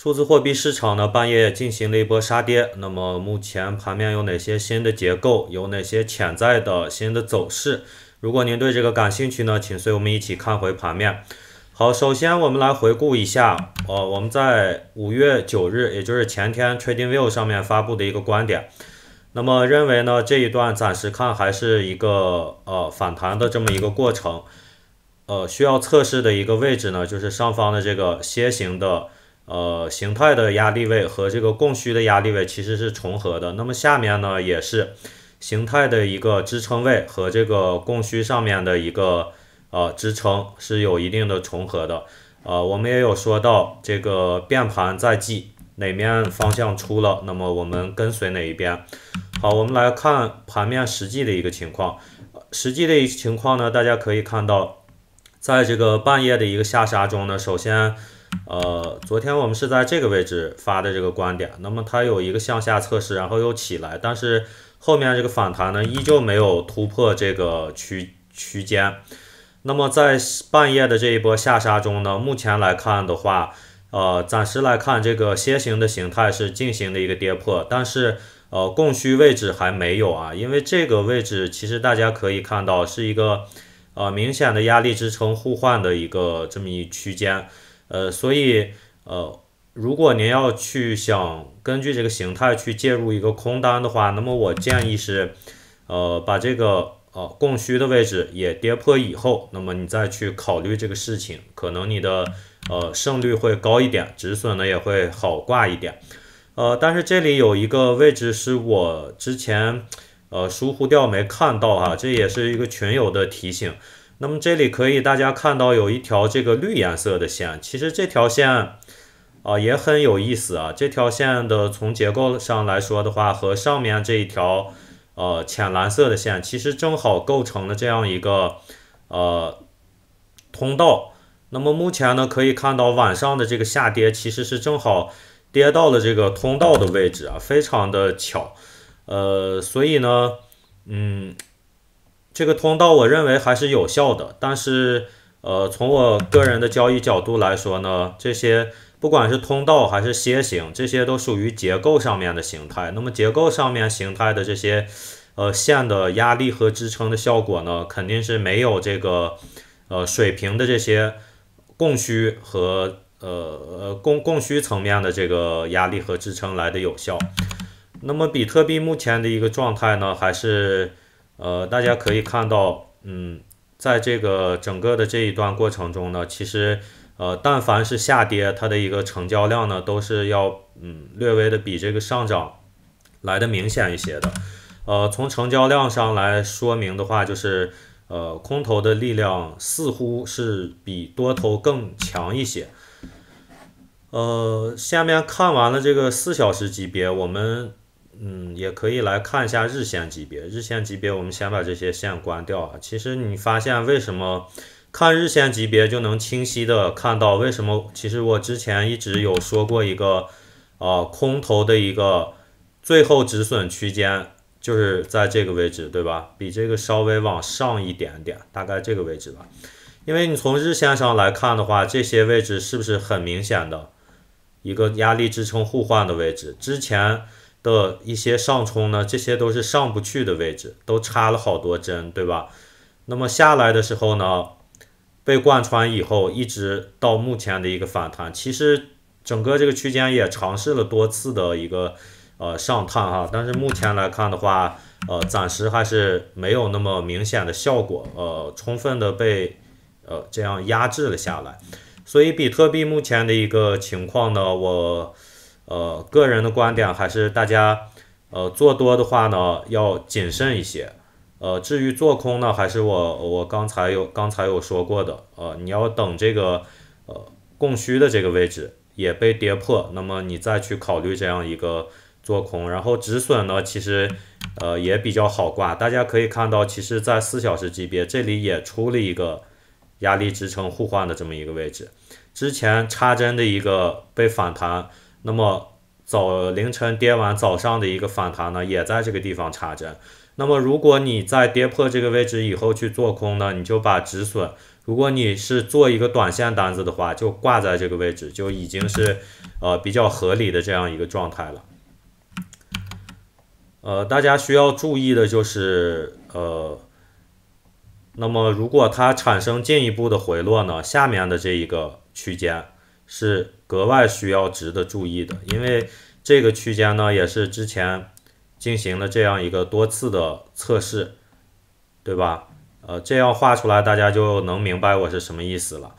数字货币市场呢，半夜进行了一波杀跌。那么目前盘面有哪些新的结构？有哪些潜在的新的走势？如果您对这个感兴趣呢，请随我们一起看回盘面。好，首先我们来回顾一下，呃，我们在五月九日，也就是前天 TradingView 上面发布的一个观点。那么认为呢，这一段暂时看还是一个呃反弹的这么一个过程，呃，需要测试的一个位置呢，就是上方的这个楔形的。呃，形态的压力位和这个供需的压力位其实是重合的。那么下面呢，也是形态的一个支撑位和这个供需上面的一个呃支撑是有一定的重合的。呃，我们也有说到这个变盘在即，哪面方向出了，那么我们跟随哪一边？好，我们来看盘面实际的一个情况。实际的一个情况呢，大家可以看到，在这个半夜的一个下杀中呢，首先。呃，昨天我们是在这个位置发的这个观点，那么它有一个向下测试，然后又起来，但是后面这个反弹呢，依旧没有突破这个区区间。那么在半夜的这一波下杀中呢，目前来看的话，呃，暂时来看这个楔形的形态是进行了一个跌破，但是呃，供需位置还没有啊，因为这个位置其实大家可以看到是一个呃明显的压力支撑互换的一个这么一区间。呃，所以呃，如果您要去想根据这个形态去介入一个空单的话，那么我建议是，呃，把这个呃供需的位置也跌破以后，那么你再去考虑这个事情，可能你的呃胜率会高一点，止损呢也会好挂一点。呃，但是这里有一个位置是我之前呃疏忽掉没看到哈，这也是一个群友的提醒。那么这里可以大家看到有一条这个绿颜色的线，其实这条线啊也很有意思啊。这条线的从结构上来说的话，和上面这一条呃浅蓝色的线，其实正好构成了这样一个呃通道。那么目前呢，可以看到晚上的这个下跌，其实是正好跌到了这个通道的位置啊，非常的巧。呃，所以呢，嗯。这个通道我认为还是有效的，但是，呃，从我个人的交易角度来说呢，这些不管是通道还是楔形，这些都属于结构上面的形态。那么结构上面形态的这些，呃，线的压力和支撑的效果呢，肯定是没有这个，呃，水平的这些供需和呃呃供供需层面的这个压力和支撑来的有效。那么比特币目前的一个状态呢，还是。呃，大家可以看到，嗯，在这个整个的这一段过程中呢，其实，呃，但凡是下跌，它的一个成交量呢，都是要，嗯，略微的比这个上涨来的明显一些的。呃，从成交量上来说明的话，就是，呃，空头的力量似乎是比多头更强一些。呃，下面看完了这个四小时级别，我们。嗯，也可以来看一下日线级别。日线级别，我们先把这些线关掉啊。其实你发现为什么看日线级别就能清晰的看到为什么？其实我之前一直有说过一个，呃，空头的一个最后止损区间就是在这个位置，对吧？比这个稍微往上一点点，大概这个位置吧。因为你从日线上来看的话，这些位置是不是很明显的，一个压力支撑互换的位置？之前。的一些上冲呢，这些都是上不去的位置，都插了好多针，对吧？那么下来的时候呢，被贯穿以后，一直到目前的一个反弹，其实整个这个区间也尝试了多次的一个呃上探哈，但是目前来看的话，呃，暂时还是没有那么明显的效果，呃，充分的被呃这样压制了下来。所以比特币目前的一个情况呢，我。呃，个人的观点还是大家，呃，做多的话呢，要谨慎一些。呃，至于做空呢，还是我我刚才有刚才有说过的，呃，你要等这个呃供需的这个位置也被跌破，那么你再去考虑这样一个做空。然后止损呢，其实呃也比较好挂。大家可以看到，其实，在四小时级别这里也出了一个压力支撑互换的这么一个位置，之前插针的一个被反弹。那么早凌晨跌完早上的一个反弹呢，也在这个地方插针。那么如果你在跌破这个位置以后去做空呢，你就把止损。如果你是做一个短线单子的话，就挂在这个位置就已经是呃比较合理的这样一个状态了。呃，大家需要注意的就是呃，那么如果它产生进一步的回落呢，下面的这一个区间。是格外需要值得注意的，因为这个区间呢，也是之前进行了这样一个多次的测试，对吧？呃，这样画出来，大家就能明白我是什么意思了。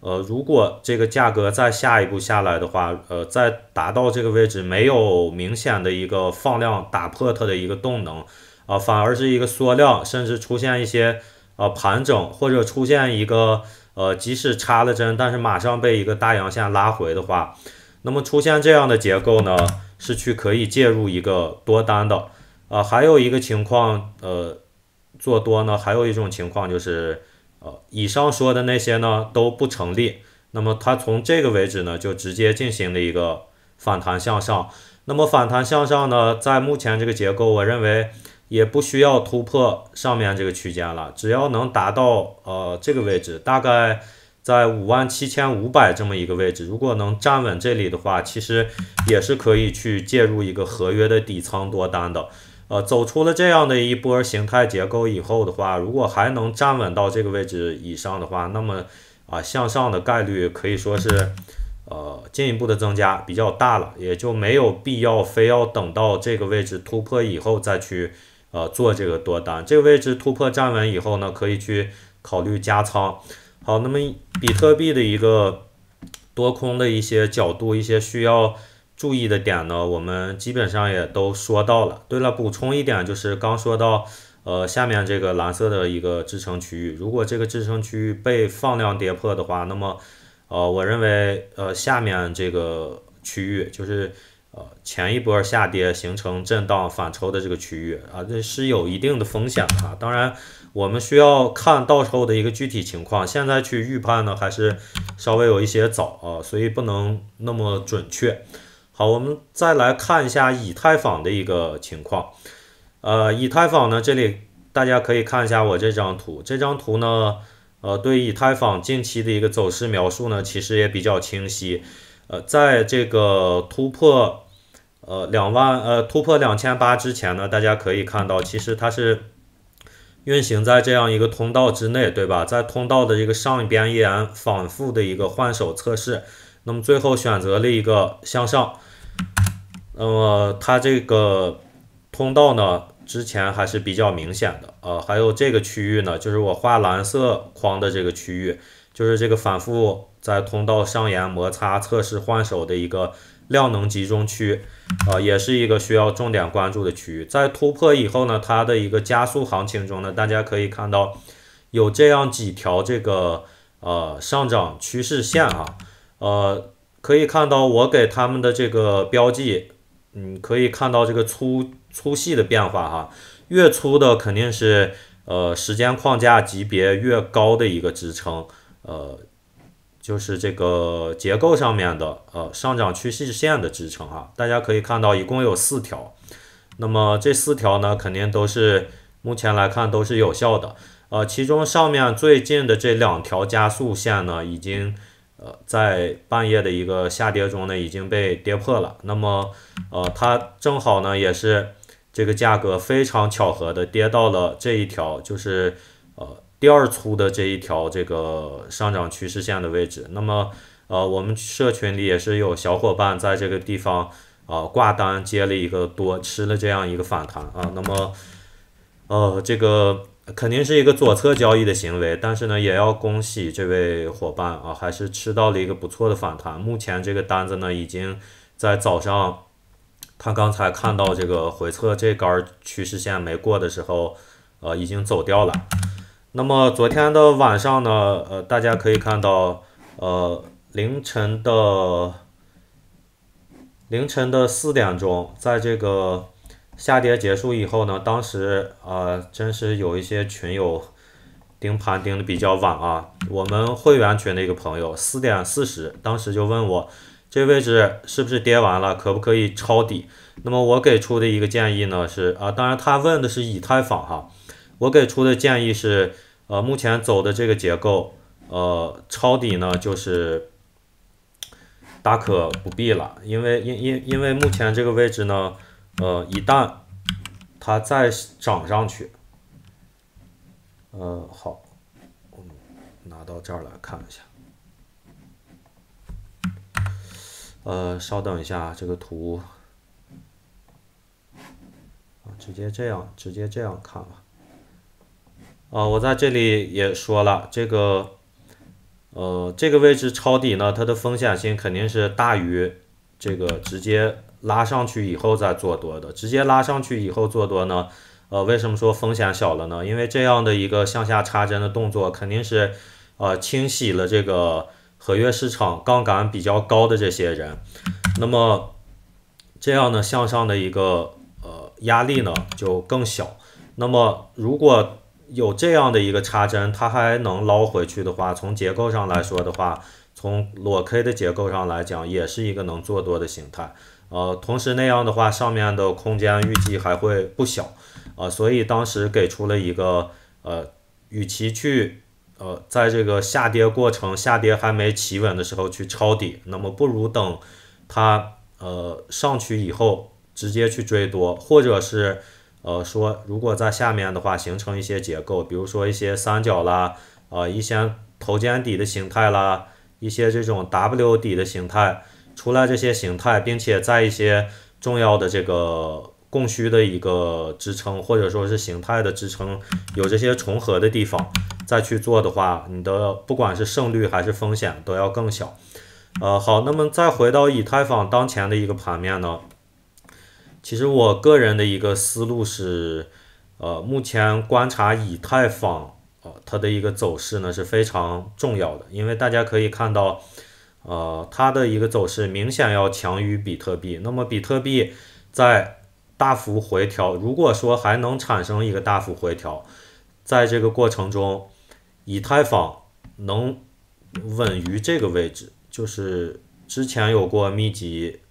呃，如果这个价格再下一步下来的话，呃，在达到这个位置没有明显的一个放量打破它的一个动能啊，反而是一个缩量，甚至出现一些呃盘整或者出现一个。呃，即使插了针，但是马上被一个大阳线拉回的话，那么出现这样的结构呢，是去可以介入一个多单的。啊，还有一个情况，呃，做多呢，还有一种情况就是，呃，以上说的那些呢都不成立。那么它从这个位置呢，就直接进行了一个反弹向上。那么反弹向上呢，在目前这个结构，我认为。也不需要突破上面这个区间了，只要能达到呃这个位置，大概在五万七千五百这么一个位置，如果能站稳这里的话，其实也是可以去介入一个合约的底仓多单的。呃，走出了这样的一波形态结构以后的话，如果还能站稳到这个位置以上的话，那么啊向上的概率可以说是呃进一步的增加比较大了，也就没有必要非要等到这个位置突破以后再去。呃，做这个多单，这个位置突破站稳以后呢，可以去考虑加仓。好，那么比特币的一个多空的一些角度，一些需要注意的点呢，我们基本上也都说到了。对了，补充一点，就是刚说到，呃，下面这个蓝色的一个支撑区域，如果这个支撑区域被放量跌破的话，那么，呃，我认为，呃，下面这个区域就是。呃，前一波下跌形成震荡反抽的这个区域啊，这是有一定的风险的。当然，我们需要看到时候的一个具体情况，现在去预判呢，还是稍微有一些早啊，所以不能那么准确。好，我们再来看一下以太坊的一个情况。呃，以太坊呢，这里大家可以看一下我这张图，这张图呢，呃，对以太坊近期的一个走势描述呢，其实也比较清晰。呃，在这个突破。呃，两万呃突破两千八之前呢，大家可以看到，其实它是运行在这样一个通道之内，对吧？在通道的这个上边沿反复的一个换手测试，那么最后选择了一个向上。呃，它这个通道呢，之前还是比较明显的。呃，还有这个区域呢，就是我画蓝色框的这个区域，就是这个反复在通道上沿摩擦测试换手的一个。量能集中区啊，也是一个需要重点关注的区域。在突破以后呢，它的一个加速行情中呢，大家可以看到有这样几条这个呃上涨趋势线啊，呃可以看到我给他们的这个标记，嗯，可以看到这个粗粗细的变化哈，越粗的肯定是呃时间框架级别越高的一个支撑呃。就是这个结构上面的呃上涨趋势线的支撑啊，大家可以看到一共有四条，那么这四条呢肯定都是目前来看都是有效的，呃，其中上面最近的这两条加速线呢已经呃在半夜的一个下跌中呢已经被跌破了，那么呃它正好呢也是这个价格非常巧合的跌到了这一条就是。第二粗的这一条这个上涨趋势线的位置，那么呃，我们社群里也是有小伙伴在这个地方啊挂单接了一个多吃了这样一个反弹啊，那么呃，这个肯定是一个左侧交易的行为，但是呢，也要恭喜这位伙伴啊，还是吃到了一个不错的反弹。目前这个单子呢，已经在早上，他刚才看到这个回测这杆趋势线没过的时候，呃，已经走掉了。那么昨天的晚上呢，呃，大家可以看到，呃，凌晨的凌晨的四点钟，在这个下跌结束以后呢，当时啊，真是有一些群友盯盘盯的比较晚啊。我们会员群的一个朋友四点四十，当时就问我这位置是不是跌完了，可不可以抄底？那么我给出的一个建议呢是啊，当然他问的是以太坊哈。我给出的建议是，呃，目前走的这个结构，呃，抄底呢就是大可不必了，因为因因因为目前这个位置呢，呃，一旦它再涨上去，呃，好，我们拿到这儿来看一下，呃，稍等一下，这个图直接这样，直接这样看吧。啊，我在这里也说了，这个，呃，这个位置抄底呢，它的风险性肯定是大于这个直接拉上去以后再做多的。直接拉上去以后做多呢，呃，为什么说风险小了呢？因为这样的一个向下插针的动作，肯定是呃，清洗了这个合约市场杠杆比较高的这些人。那么，这样呢，向上的一个呃压力呢就更小。那么如果有这样的一个插针，它还能捞回去的话，从结构上来说的话，从裸 K 的结构上来讲，也是一个能做多的形态。呃，同时那样的话，上面的空间预计还会不小。呃，所以当时给出了一个呃，与其去呃在这个下跌过程下跌还没企稳的时候去抄底，那么不如等它呃上去以后直接去追多，或者是。呃，说如果在下面的话形成一些结构，比如说一些三角啦，呃，一些头肩底的形态啦，一些这种 W 底的形态，出来这些形态，并且在一些重要的这个供需的一个支撑，或者说是形态的支撑，有这些重合的地方，再去做的话，你的不管是胜率还是风险都要更小。呃，好，那么再回到以太坊当前的一个盘面呢？其实我个人的一个思路是，呃，目前观察以太坊啊，它的一个走势呢是非常重要的，因为大家可以看到，呃，它的一个走势明显要强于比特币。那么比特币在大幅回调，如果说还能产生一个大幅回调，在这个过程中，以太坊能稳于这个位置，就是之前有过密集。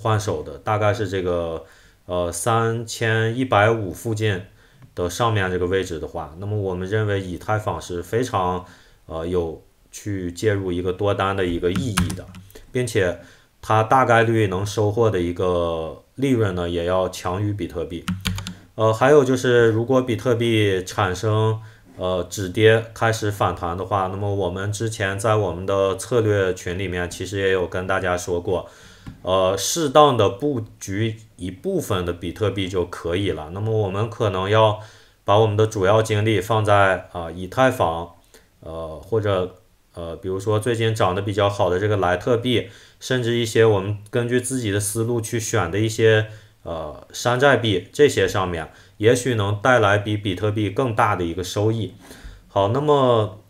换手的大概是这个呃三千一百五附近的上面这个位置的话，那么我们认为以太坊是非常呃有去介入一个多单的一个意义的，并且它大概率能收获的一个利润呢，也要强于比特币。呃，还有就是如果比特币产生呃止跌开始反弹的话，那么我们之前在我们的策略群里面其实也有跟大家说过。呃，适当的布局一部分的比特币就可以了。那么我们可能要把我们的主要精力放在啊以太坊，呃，或者呃，比如说最近涨得比较好的这个莱特币，甚至一些我们根据自己的思路去选的一些呃山寨币，这些上面也许能带来比比特币更大的一个收益。好，那么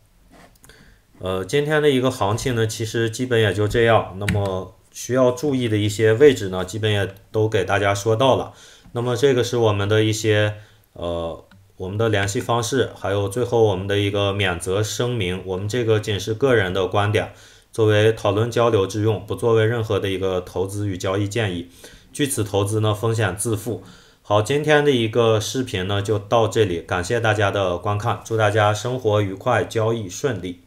呃，今天的一个行情呢，其实基本也就这样。那么。需要注意的一些位置呢，基本也都给大家说到了。那么这个是我们的一些呃我们的联系方式，还有最后我们的一个免责声明。我们这个仅是个人的观点，作为讨论交流之用，不作为任何的一个投资与交易建议。据此投资呢，风险自负。好，今天的一个视频呢就到这里，感谢大家的观看，祝大家生活愉快，交易顺利。